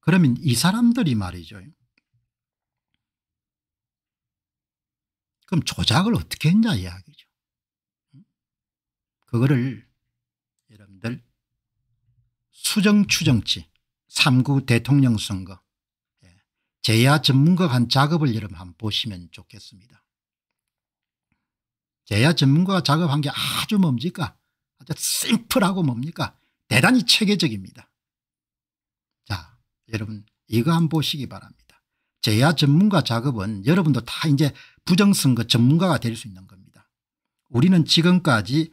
그러면 이 사람들이 말이죠. 그럼 조작을 어떻게 했냐 이야기죠. 그거를 여러분들 수정추정치 3구 대통령 선거 제야 예, 전문가가 작업을 여러분 한번 보시면 좋겠습니다. 제야 전문가가 작업한 게 아주 뭡니까 아주 심플하고 뭡니까 대단히 체계적입니다. 여러분 이거 한번 보시기 바랍니다. 제야 전문가 작업은 여러분도 다 이제 부정선거 전문가가 될 수 있는 겁니다. 우리는 지금까지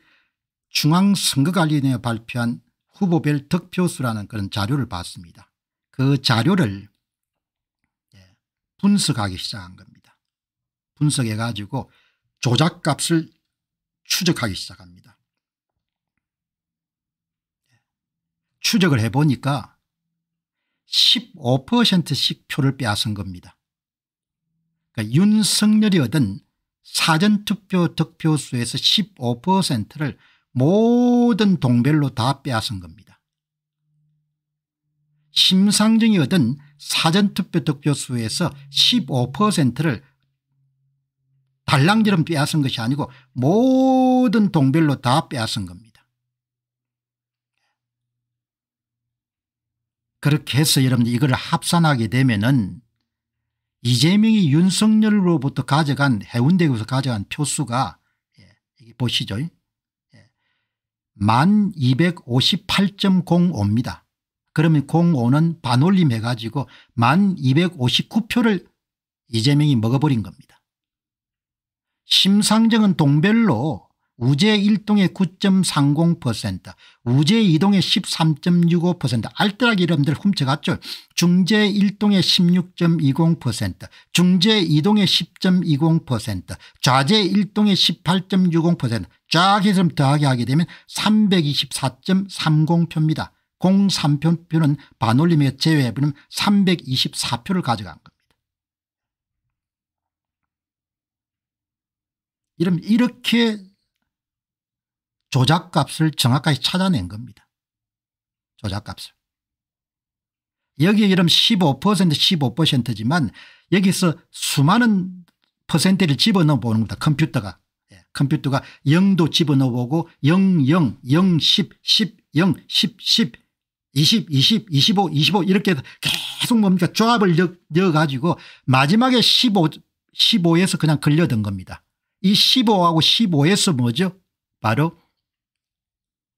중앙선거관리위원회 발표한 후보별 득표수라는 그런 자료를 봤습니다. 그 자료를 예, 분석하기 시작한 겁니다. 분석해 가지고 조작값을 추적하기 시작합니다. 추적을 해보니까 15%씩 표를 빼앗은 겁니다. 그러니까 윤석열이 얻은 사전투표 득표수에서 15%를 모든 동별로 다 빼앗은 겁니다. 심상정이 얻은 사전투표 득표수에서 15%를 달랑지름 빼앗은 것이 아니고 모든 동별로 다 빼앗은 겁니다. 그렇게 해서 여러분들 이걸 합산하게 되면은 이재명이 윤석열로부터 가져간 해운대에서 교 가져간 표수가 예, 보시죠. 예, 1258.05입니다. 그러면 05는 반올림 해가지고 1259표를 이재명이 먹어버린 겁니다. 심상정은 동별로 우제 1동의 9.30% 우제 2동의 13.65% 알뜰하게 여러분들 훔쳐갔죠. 중제 1동의 16.20% 중제 2동의 10.20% 좌제 1동의 18.60%쫙계에서 더하게 하게 되면 324.30표입니다. 03표는 반올림에 제외해버리면 324표를 가져간 겁니다. 이러면 이렇게 조작값을 정확하게 찾아낸 겁니다. 조작값을. 여기 에 이름 15% 15%지만 여기서 수많은 퍼센트를 집어넣어 보는 겁니다. 컴퓨터가. 예. 컴퓨터가 0도 집어넣어 보고 0, 0, 0, 10, 10, 0, 10, 10, 20, 20, 25, 25 이렇게 계속 뭡니까 조합을 넣어 가지고 마지막에 15, 15에서 그냥 걸려든 겁니다. 이 15하고 15에서 뭐죠? 바로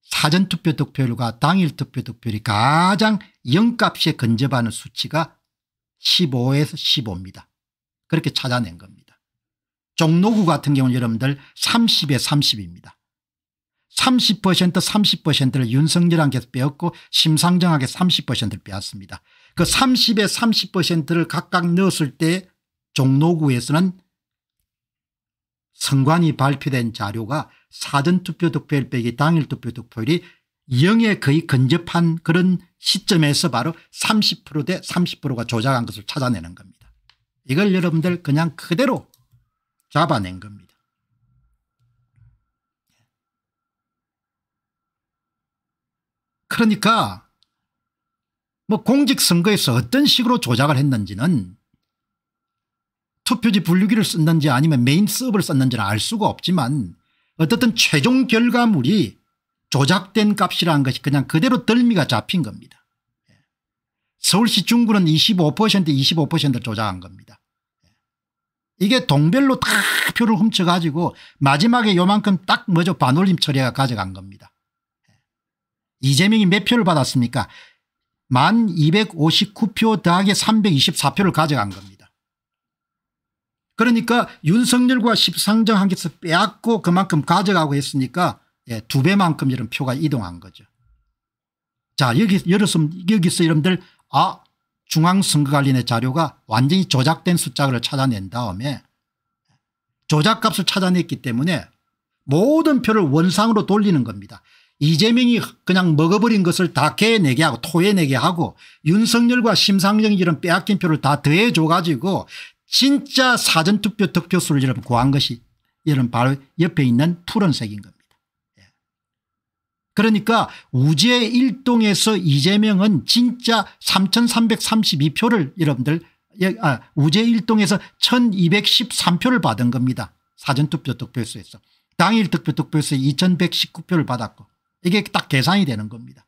사전투표 득표율과 당일 투표 득표율이 가장 영값에 근접하는 수치가 15에서 15입니다. 그렇게 찾아낸 겁니다. 종로구 같은 경우는 여러분들 30에 30입니다. 30% 30%를 윤석열한테 빼었고 심상정하게 30%를 빼앗습니다. 그 30에 30%를 각각 넣었을 때 종로구에서는 선관위 발표된 자료가 사전투표 득표율 빼기 당일 투표 득표율이 0에 거의 근접한 그런 시점에서 바로 30%대 30%가 조작한 것을 찾아내는 겁니다. 이걸 여러분들 그냥 그대로 잡아낸 겁니다. 그러니까 뭐 공직선거에서 어떤 식으로 조작을 했는지는 투표지 분류기를 썼는지 아니면 메인 수업을 썼는지는 알 수가 없지만 어떻든 최종 결과물이 조작된 값이라는 것이 그냥 그대로 덜미가 잡힌 겁니다. 예. 서울시 중구는 25% 25%를 조작한 겁니다. 예. 이게 동별로 다 표를 훔쳐가지고 마지막에 요만큼 딱 뭐죠 반올림 처리가 가져간 겁니다. 예. 이재명이 몇 표를 받았습니까? 1259표 더하기 324표를 가져간 겁니다. 그러니까 윤석열과 십상정한 개에서 빼앗고 그만큼 가져가고 했으니까 예, 두 배만큼 이런 표가 이동한 거죠. 자 여기 여러분 여기서 여러분들 아 중앙선거관리의 자료가 완전히 조작된 숫자를 찾아낸 다음에 조작값을 찾아냈기 때문에 모든 표를 원상으로 돌리는 겁니다. 이재명이 그냥 먹어버린 것을 다 개내게 하고 토해내게 하고 윤석열과 심상정 이런 빼앗긴 표를 다 더해줘가지고 진짜 사전투표 득표수를 여러분 구한 것이 여러분 바로 옆에 있는 푸른색인 겁니다. 예. 그러니까 우재 1동에서 이재명은 진짜 3332표를 여러분들 아, 우재 1동에서 1213표를 받은 겁니다. 사전투표 득표수에서. 당일 득표 득표에서 2119표를 받았고 이게 딱 계산이 되는 겁니다.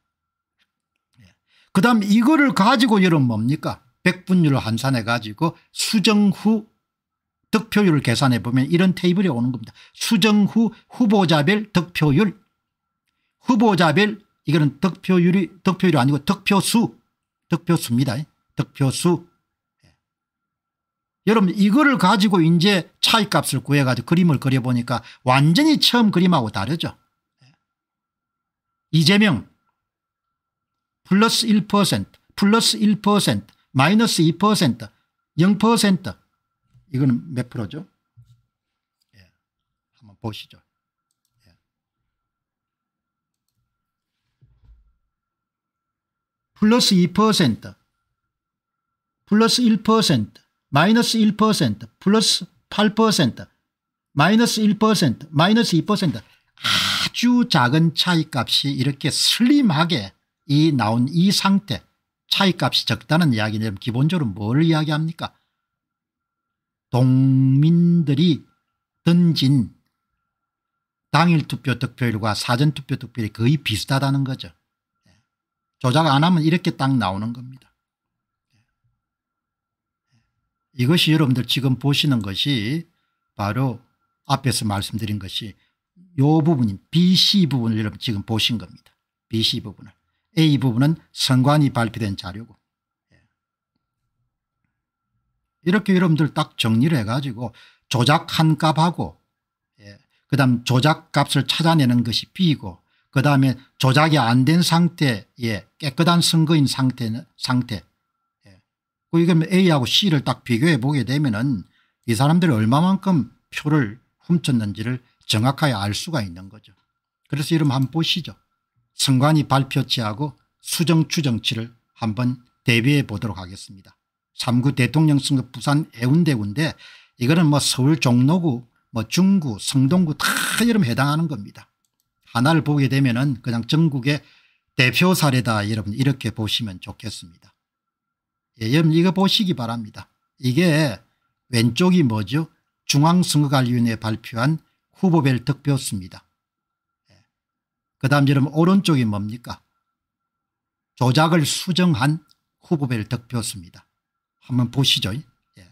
예. 그 다음 이거를 가지고 여러분 뭡니까 백분율을 환산해 가지고 수정 후 득표율을 계산해 보면 이런 테이블이 오는 겁니다. 수정 후 후보자별 득표율 후보자별 이거는 득표율이 득표율이 아니고 득표수 득표수입니다. 득표수 예. 여러분 이거를 가지고 이제 차이값을 구해가지고 그림을 그려보니까 완전히 처음 그림하고 다르죠. 예. 이재명 플러스 1% 플러스 1% 마이너스 2% 0% 이거는 몇 프로죠? 예. 한번 보시죠. 예. 플러스 2% 플러스 1% 마이너스 1% 플러스 8% 마이너스 1% 마이너스 2% 아주 작은 차이값이 이렇게 슬림하게 이 나온 이 상태 차이값이 적다는 이야기는 기본적으로 뭘 이야기합니까? 동민들이 던진 당일 투표 득표율과 사전 투표 득표율이 거의 비슷하다는 거죠. 조작 안 하면 이렇게 딱 나오는 겁니다. 이것이 여러분들 지금 보시는 것이 바로 앞에서 말씀드린 것이 요 부분인 BC 부분을 여러분 지금 보신 겁니다. BC 부분을. A 부분은 선관위 발표된 자료고 예. 이렇게 여러분들 딱 정리를 해가지고 조작한 값하고 예. 그 다음 조작값을 찾아내는 것이 B이고 그 다음에 조작이 안 된 상태에 예. 깨끗한 선거인 상태는 상태 그러면 A하고 C를 딱 비교해 보게 되면은 이 사람들이 얼마만큼 표를 훔쳤는지를 정확하게 알 수가 있는 거죠. 그래서 이름 한번 보시죠. 선관이 발표치하고 수정추정치를 한번 대비해 보도록 하겠습니다. 3구 대통령 선거 부산 애운대군데 이거는 뭐 서울 종로구 뭐 중구 성동구 다 여러분 해당하는 겁니다. 하나를 보게 되면 은 그냥 전국의 대표 사례다 여러분 이렇게 보시면 좋겠습니다. 예, 여러분 이거 보시기 바랍니다. 이게 왼쪽이 뭐죠 중앙선거관리위원회 발표한 후보별 득표수입니다. 그 다음 여러분 오른쪽이 뭡니까? 조작을 수정한 후보별 득표수입니다. 한번 보시죠. 예.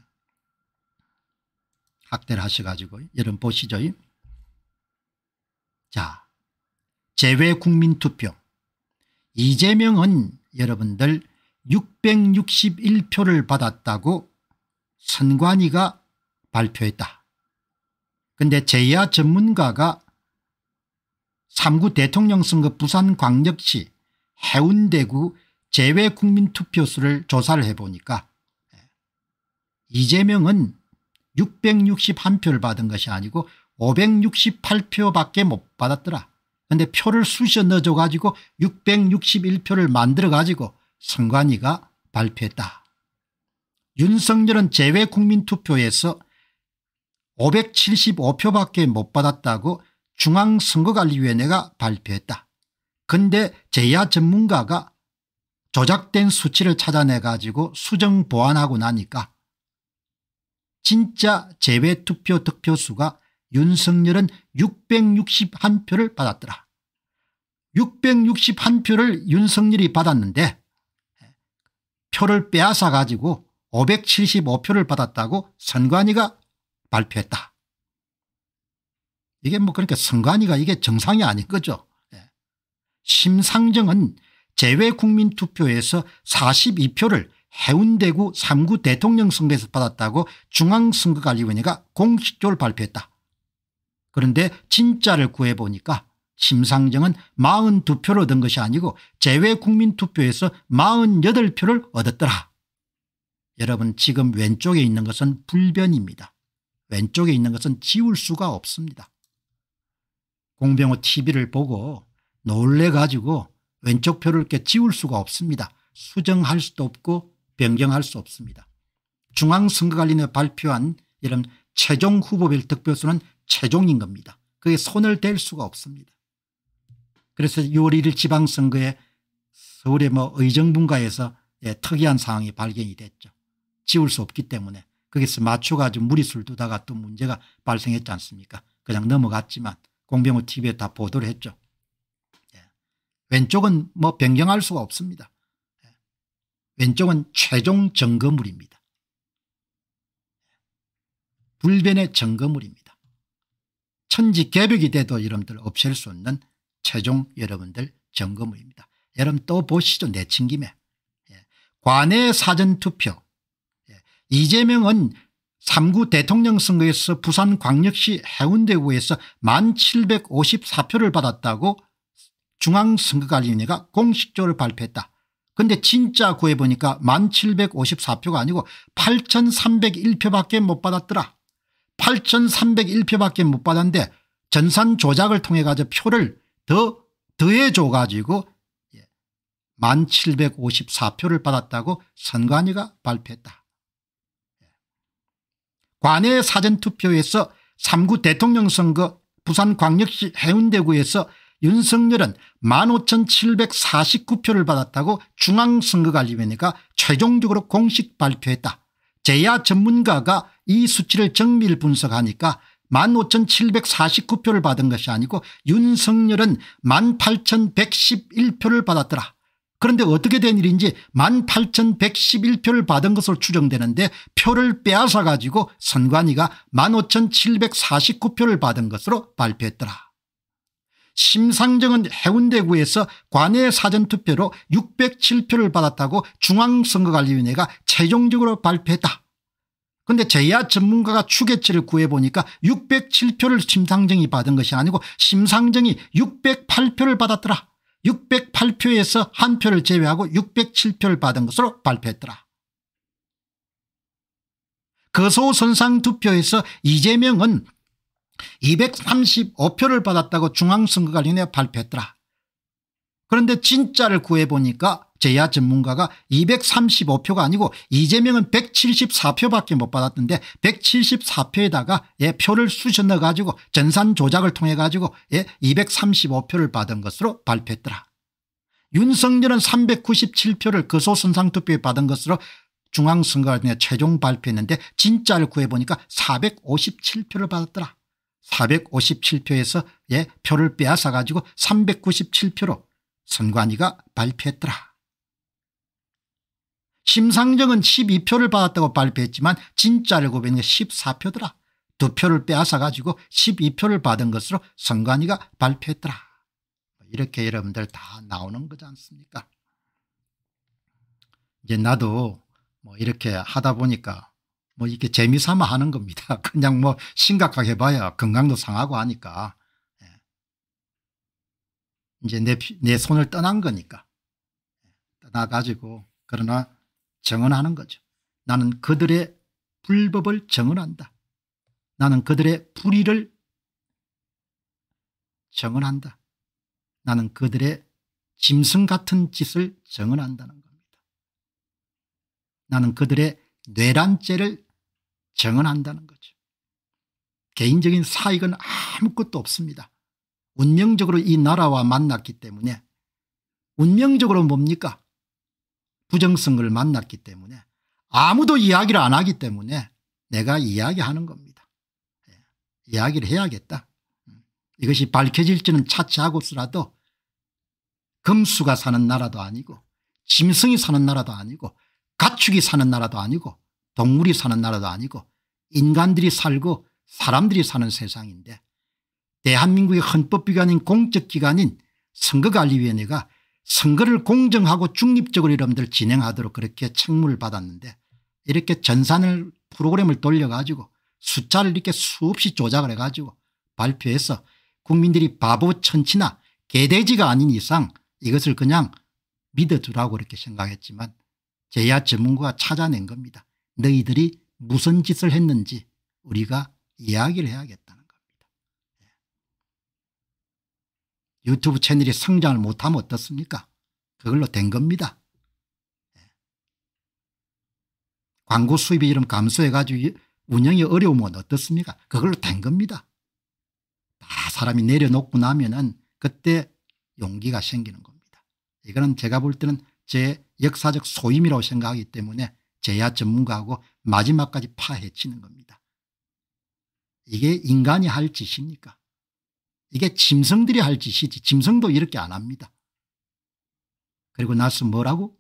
학대를 하셔가지고 여러분 보시죠. 자, 재외국민투표 이재명은 여러분들 661표를 받았다고 선관위가 발표했다. 근데 재야 전문가가 3구 대통령 선거 부산광역시 해운대구 제외국민투표수를 조사를 해보니까 예, 이재명은 661표를 받은 것이 아니고 568표밖에 못 받았더라. 근데 표를 쑤셔 넣어줘 가지고 661표를 만들어 가지고 선관위가 발표했다. 윤석열은 제외국민투표에서 575표밖에 못 받았다고 중앙선거관리위원회가 발표했다. 근데 제야 전문가가 조작된 수치를 찾아내 가지고 수정 보완하고 나니까 진짜 재외투표 득표수가 윤석열은 661표를 받았더라. 661표를 윤석열이 받았는데 표를 빼앗아 가지고 575표를 받았다고 선관위가 발표했다. 이게 뭐 그러니까 선관위가 이게 정상이 아닌 거죠. 예. 심상정은 제외국민투표에서 42표를 해운대구 3구 대통령 선거에서 받았다고 중앙선거관리위원회가 공식적으로 발표했다. 그런데 진짜를 구해보니까 심상정은 42표를 얻은 것이 아니고 제외국민투표에서 48표를 얻었더라. 여러분 지금 왼쪽에 있는 것은 불변입니다. 왼쪽에 있는 것은 지울 수가 없습니다. 공병호 tv를 보고 놀래가지고 왼쪽 표를 이렇게 지울 수가 없습니다. 수정할 수도 없고 변경할 수 없습니다. 중앙선거관리위원회 발표한 이런 최종 후보별 득표수는 최종인 겁니다. 그게 손을 댈 수가 없습니다. 그래서 6월 1일 지방선거에 서울의 뭐의정분과에서 예, 특이한 상황이 발견이 됐죠. 지울 수 없기 때문에 거기서 맞춰가지고 무리수를 두다가 또 문제가 발생했지 않습니까 그냥 넘어갔지만 공병호 TV에 다 보도를 했죠. 예. 왼쪽은 뭐 변경할 수가 없습니다. 예. 왼쪽은 최종 점검물입니다. 불변의 점검물입니다. 천지 개벽이 돼도 여러분들 없앨 수 없는 최종 여러분들 점검물입니다. 여러분 또 보시죠. 내친 김에. 예. 관내 사전투표. 예. 이재명은 3구 대통령 선거에서 부산광역시 해운대구에서 1754표를 받았다고 중앙선거관리위원회가 공식적으로 발표했다. 근데 진짜 구해보니까 1754표가 아니고 8301표밖에 못 받았더라. 8301표밖에 못 받았는데 전산 조작을 통해 가지고 표를 더 더해줘 가지고 1754표를 예, 받았다고 선관위가 발표했다. 관내 사전투표에서 3구 대통령 선거 부산광역시 해운대구에서 윤석열은 15,749표를 받았다고 중앙선거관리위원회가 최종적으로 공식 발표했다. 제야 전문가가 이 수치를 정밀 분석하니까 15,749표를 받은 것이 아니고 윤석열은 18,111표를 받았더라. 그런데 어떻게 된 일인지 18,111표를 받은 것으로 추정되는데 표를 빼앗아 가지고 선관위가 15,749표를 받은 것으로 발표했더라. 심상정은 해운대구에서 관외 사전투표로 607표를 받았다고 중앙선거관리위원회가 최종적으로 발표했다. 그런데 제야 전문가가 추계치를 구해보니까 607표를 심상정이 받은 것이 아니고 심상정이 608표를 받았더라. 608표에서 한 표를 제외하고 607표를 받은 것으로 발표했더라. 거소선상 투표에서 이재명은 235표를 받았다고 중앙선거관리위원회 발표했더라. 그런데 진짜를 구해보니까 제야 전문가가 235표가 아니고 이재명은 174표밖에 못받았던데 174표에다가 예, 표를 쑤셔넣어 가지고 전산 조작을 통해 가지고 예, 235표를 받은 것으로 발표했더라. 윤석열은 397표를 거소선상투표에 받은 것으로 중앙선거관에 최종 발표했는데 진짜를 구해보니까 457표를 받았더라. 457표에서 예, 표를 빼앗아 가지고 397표로 선관위가 발표했더라. 심상정은 12표를 받았다고 발표했지만 진짜를 고백한 게 14표더라. 두 표를 빼앗아가지고 12표를 받은 것으로 선관위가 발표했더라. 이렇게 여러분들 다 나오는 거지 않습니까? 이제 나도 뭐 이렇게 하다 보니까 뭐 이렇게 재미삼아 하는 겁니다. 그냥 뭐 심각하게 봐야 건강도 상하고 하니까 이제 내, 내 손을 떠난 거니까. 떠나가지고 그러나 정언하는 거죠. 나는 그들의 불법을 정언한다. 나는 그들의 불의를 정언한다. 나는 그들의 짐승 같은 짓을 정언한다는 겁니다. 나는 그들의 뇌란죄를 정언한다는 거죠. 개인적인 사익은 아무것도 없습니다. 운명적으로 이 나라와 만났기 때문에 운명적으로 뭡니까 부정성을 만났기 때문에 아무도 이야기를 안 하기 때문에 내가 이야기하는 겁니다. 예. 이야기를 해야겠다. 이것이 밝혀질지는 차치하고서라도 금수가 사는 나라도 아니고 짐승이 사는 나라도 아니고 가축이 사는 나라도 아니고 동물이 사는 나라도 아니고 인간들이 살고 사람들이 사는 세상인데 대한민국의 헌법기관인 공적기관인 선거관리위원회가 선거를 공정하고 중립적으로 여러분들 진행하도록 그렇게 책무를 받았는데 이렇게 전산을 프로그램을 돌려가지고 숫자를 이렇게 수없이 조작을 해가지고 발표해서 국민들이 바보 천치나 개돼지가 아닌 이상 이것을 그냥 믿어주라고 이렇게 생각했지만 제야 전문가가 찾아낸 겁니다. 너희들이 무슨 짓을 했는지 우리가 이야기를 해야겠다. 유튜브 채널이 성장을 못하면 어떻습니까? 그걸로 된 겁니다. 예. 광고 수입이 이런 감소해가지고 운영이 어려우면 어떻습니까? 그걸로 된 겁니다. 다 사람이 내려놓고 나면은 그때 용기가 생기는 겁니다. 이거는 제가 볼 때는 제 역사적 소임이라고 생각하기 때문에 제야 전문가하고 마지막까지 파헤치는 겁니다. 이게 인간이 할 짓입니까? 이게 짐승들이 할 짓이지 짐승도 이렇게 안 합니다. 그리고 나서 뭐라고?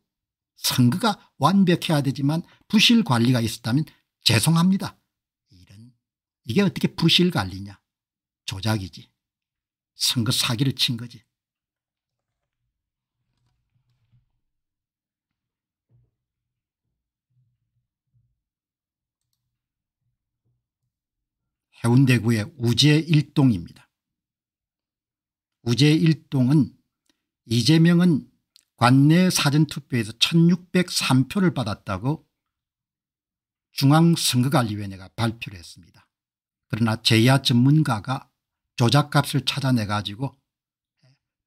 선거가 완벽해야 되지만 부실 관리가 있었다면 죄송합니다. 이런 이게 어떻게 부실 관리냐. 조작이지. 선거 사기를 친 거지. 해운대구의 우재 일동입니다. 우재일동은 이재명은 관내 사전투표에서 1603표를 받았다고 중앙선거관리위원회가 발표를 했습니다. 그러나 제야 전문가가 조작값을 찾아내가지고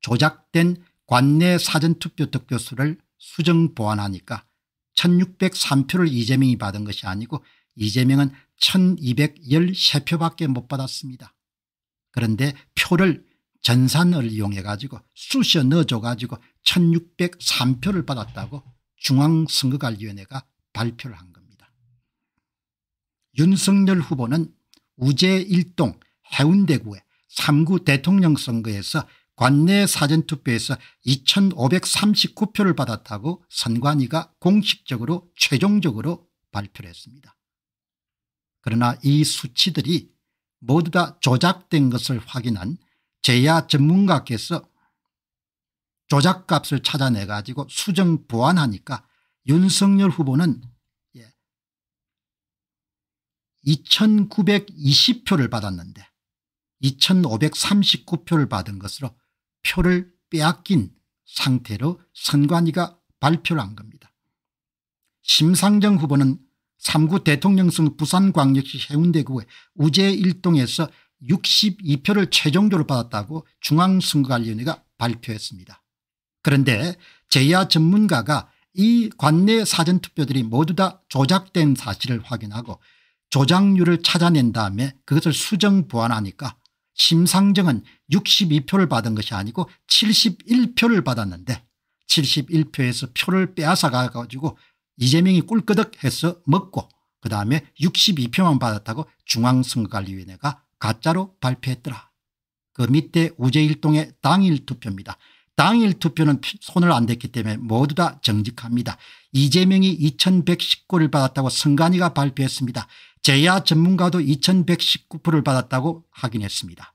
조작된 관내 사전투표 득표수를 수정 보완하니까 1603표를 이재명이 받은 것이 아니고 이재명은 1213표밖에 못 받았습니다. 그런데 표를 전산을 이용해 가지고 쑤셔 넣어줘 가지고 1603표를 받았다고 중앙선거관리위원회가 발표를 한 겁니다. 윤석열 후보는 우재 1동 해운대구의 3구 대통령 선거에서 관내 사전투표에서 2539표를 받았다고 선관위가 공식적으로 최종적으로 발표를 했습니다. 그러나 이 수치들이 모두 다 조작된 것을 확인한 제야 전문가께서 조작값을 찾아내 가지고 수정 보완하니까 윤석열 후보는 2920표를 예, 받았는데 2539표를 받은 것으로 표를 빼앗긴 상태로 선관위가 발표를 한 겁니다. 심상정 후보는 3구 대통령성 부산광역시 해운대구의 우재일동에서 62표를 최종적으로 받았다고 중앙선거관리위원회가 발표했습니다. 그런데 제야 전문가가 이 관내 사전투표들이 모두 다 조작된 사실을 확인하고 조작률을 찾아낸 다음에 그것을 수정 보완하니까 심상정은 62표를 받은 것이 아니고 71표를 받았는데 71표에서 표를 빼앗아 가지고 이재명이 꿀끄덕 해서 먹고 그다음에 62표만 받았다고 중앙선거관리위원회가 가짜로 발표했더라. 그 밑에 우재일동의 당일 투표입니다. 당일 투표는 손을 안 댔기 때문에 모두 다 정직합니다. 이재명이 2119를 받았다고 성관이가 발표했습니다. 제야 전문가도 2119표를 받았다고 확인했습니다.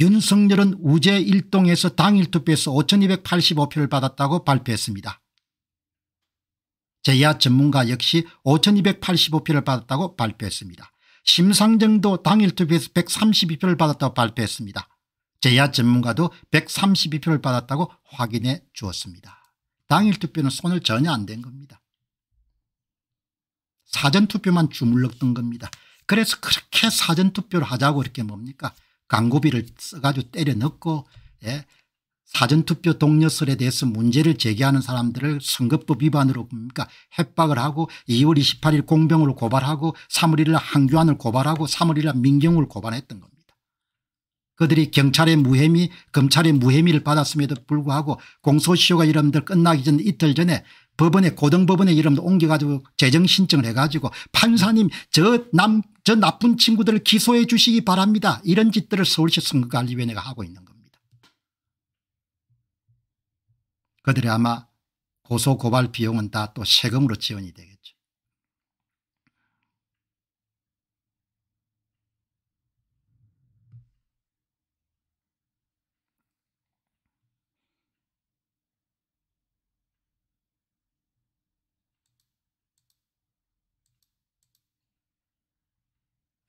윤석열은 우재일동에서 당일 투표에서 5285표를 받았다고 발표했습니다. 제야 전문가 역시 5285표를 받았다고 발표했습니다. 심상정도 당일 투표에서 132표를 받았다고 발표했습니다. 제야 전문가도 132표를 받았다고 확인해 주었습니다. 당일 투표는 손을 전혀 안 댄 겁니다. 사전투표만 주물렀던 겁니다. 그래서 그렇게 사전투표를 하자고 이렇게 뭡니까? 광고비를 써가지고 때려 넣고 예? 사전투표 동료설에 대해서 문제를 제기하는 사람들을 선거법 위반으로 봅니까 그러니까 협박을 하고 2월 28일 공병을 고발하고 3월 1일 한교안을 고발하고 3월 1일 민경을 고발했던 겁니다. 그들이 경찰의 무혐의 검찰의 무혐의를 받았음에도 불구하고 공소시효가 이름들 끝나기 전 이틀 전에 법원에 고등법원에 이름도 옮겨가지고 재정신청을 해가지고 판사님 저 남 저 나쁜 친구들을 기소해 주시기 바랍니다. 이런 짓들을 서울시 선거관리위원회가 하고 있는 겁니다. 그들이 아마 고소고발 비용은 다 또 세금으로 지원이 되겠죠.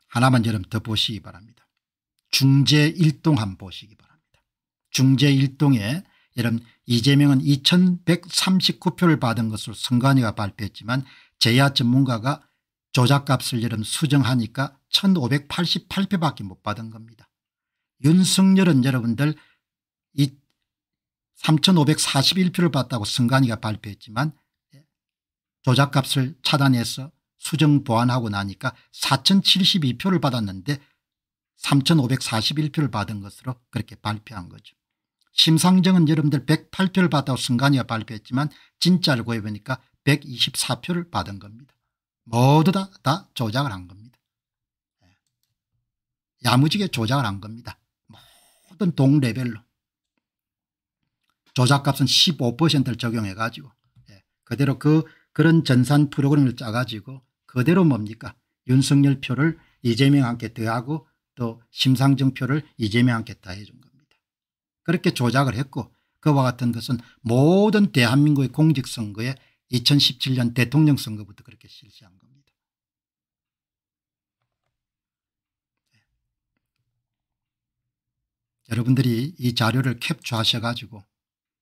하나만 여러분 더 보시기 바랍니다. 중재일동 한번 보시기 바랍니다. 중재일동에 여러분 이재명은 2139표를 받은 것으로 선관위가 발표했지만 제야 전문가가 조작값을 여름 수정하니까 1588표밖에 못 받은 겁니다. 윤석열은 여러분들 이 3541표를 받다고 선관위가 발표했지만 조작값을 차단해서 수정 보완하고 나니까 4072표를 받았는데 3541표를 받은 것으로 그렇게 발표한 거죠. 심상정은 여러분들 108표를 받아 순간이어 발표했지만 진짜를 구해보니까 124표를 받은 겁니다. 모두 다, 다 조작을 한 겁니다. 예. 야무지게 조작을 한 겁니다. 모든 동레벨로. 조작값은 15%를 적용해가지고 예. 그대로 그 그런 전산 프로그램을 짜가지고 그대로 뭡니까 윤석열 표를 이재명한테 더하고 또 심상정 표를 이재명한테 더해준 거 그렇게 조작을 했고 그와 같은 것은 모든 대한민국의 공직선거에 2017년 대통령 선거부터 그렇게 실시한 겁니다. 네. 여러분들이 이 자료를 캡처하셔 가지고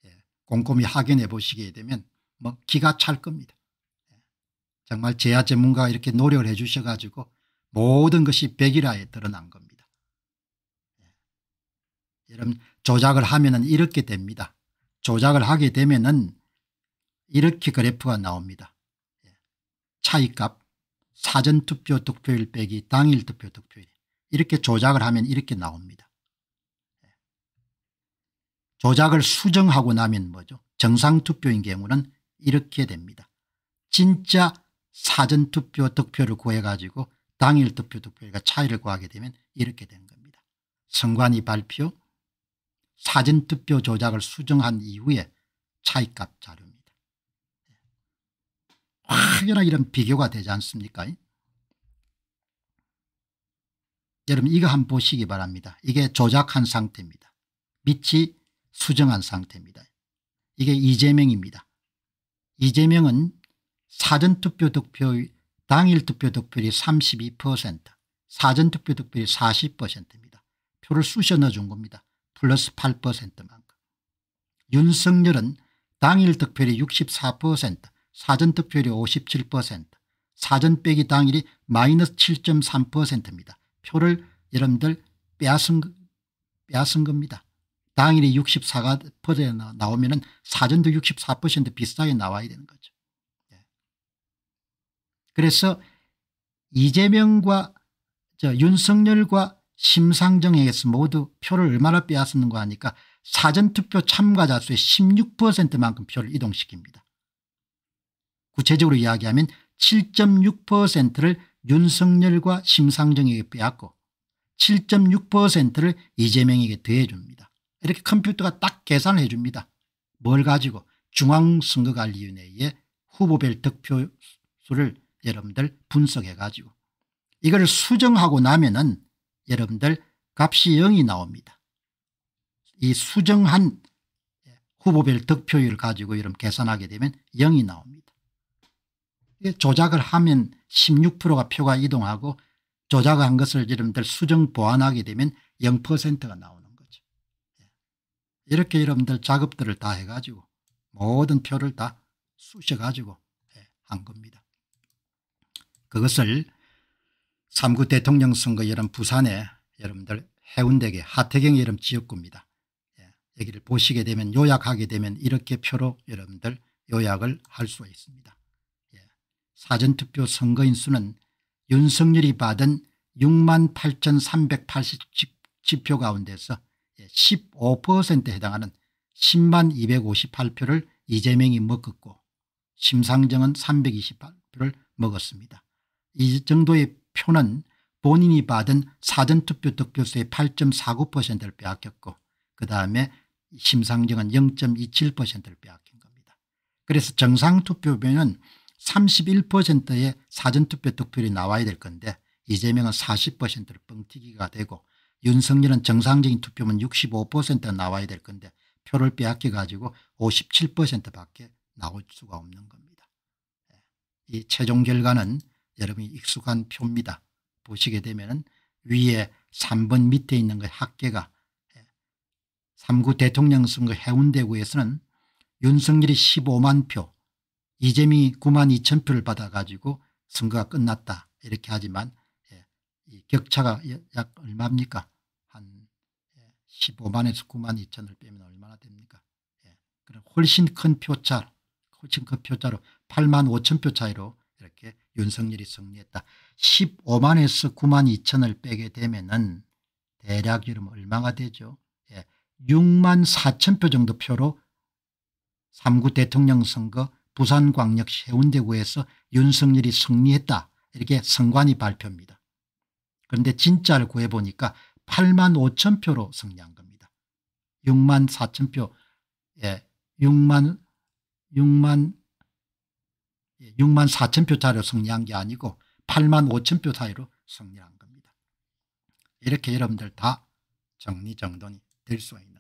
예, 꼼꼼히 확인해 보시게 되면 뭐 기가 찰 겁니다. 예. 정말 제야 전문가가 이렇게 노력을 해 주셔 가지고 모든 것이 백일화에 드러난 겁니다. 예. 여러분 조작을 하면 이렇게 됩니다. 조작을 하게 되면 은 이렇게 그래프가 나옵니다. 예. 차이값 사전투표 득표율 빼기 당일투표 득표율 이렇게 조작을 하면 이렇게 나옵니다. 예. 조작을 수정하고 나면 뭐죠? 정상투표인 경우는 이렇게 됩니다. 진짜 사전투표 득표를 구해가지고 당일투표 득표일과 차이를 구하게 되면 이렇게 된 겁니다. 선관위 발표 사전투표 조작을 수정한 이후에 차이값 자료입니다. 확연한 이런 비교가 되지 않습니까? 여러분 이거 한번 보시기 바랍니다. 이게 조작한 상태입니다. 밑이 수정한 상태입니다. 이게 이재명입니다. 이재명은 사전투표 득표 당일 투표 득표율이 32% 사전투표 득표율이 40%입니다. 표를 쑤셔 넣어준 겁니다. 플러스 8%만큼. 윤석열은 당일 득표율이 64%, 사전 득표율이 57%, 사전 빼기 당일이 마이너스 7.3%입니다. 표를 여러분들 빼앗은, 빼앗은 겁니다. 당일이 64%가 나오면 은 사전도 64% 비슷하게 나와야 되는 거죠. 네. 그래서 이재명과 저 윤석열과 심상정에게서 모두 표를 얼마나 빼앗았는가 하니까 사전투표 참가자 수의 16%만큼 표를 이동시킵니다. 구체적으로 이야기하면 7.6%를 윤석열과 심상정에게 빼앗고 7.6%를 이재명에게 더해줍니다. 이렇게 컴퓨터가 딱 계산을 해줍니다. 뭘 가지고 중앙선거관리위원회의 후보별 득표수를 여러분들 분석해가지고 이걸 수정하고 나면은 여러분들 값이 0이 나옵니다. 이 수정한 후보별 득표율 가지고 여러분 계산하게 되면 0이 나옵니다. 조작을 하면 16%가 표가 이동하고 조작한 것을 여러분들 수정 보완하게 되면 0%가 나오는 거죠. 예. 이렇게 여러분들 작업들을 다 해가지고 모든 표를 다 쑤셔가지고 예, 한 겁니다. 그것을 참구 대통령 선거 여름 부산에 여러분들 해운대계 하태경 여름 지역구입니다. 예, 여기를 보시게 되면 요약하게 되면 이렇게 표로 여러분들 요약을 할 수가 있습니다. 예, 사전투표 선거인 수는 윤석열이 받은 6만 8,380 지표 가운데서 15%에 예, 해당하는 10만 258표를 이재명이 먹었고 심상정은 328표를 먹었습니다. 이 정도의 표는 본인이 받은 사전투표 득표수의 8.49%를 빼앗겼고 그 다음에 심상정은 0.27%를 빼앗긴 겁니다. 그래서 정상투표면은 31%의 사전투표 득표율이 나와야 될 건데 이재명은 40%를 뻥튀기가 되고 윤석열은 정상적인 투표면 65% 나와야 될 건데 표를 빼앗겨 가지고 57% 밖에 나올 수가 없는 겁니다. 예. 이 최종 결과는 여러분이 익숙한 표입니다. 보시게 되면 위에 3번 밑에 있는 것 그 학계가 3구 예, 대통령 선거 해운대구에서는 윤석열이 15만 표, 이재명이 9만 2천 표를 받아가지고 선거가 끝났다 이렇게 하지만 예, 격차가 약 얼마입니까? 한 15만에서 예, 9만 2천을 빼면 얼마나 됩니까? 훨씬 큰 표차, 훨씬 큰 표차로 8만 5천 표 차이로 이렇게 윤석열이 승리했다. 15만에서 9만 2천을 빼게 되면은 대략 이름 얼마가 되죠? 예, 6만 4천 표 정도 표로 3구 대통령 선거 부산광역 해운대구에서 윤석열이 승리했다. 이렇게 선관위 발표입니다. 그런데 진짜를 구해보니까 8만 5천 표로 승리한 겁니다. 6만 4천 표, 예, 6만, 6만 6만 4천 표 차로 승리한 게 아니고 8만 5천 표 차이로 승리한 겁니다. 이렇게 여러분들 다 정리정돈이 될 수 있는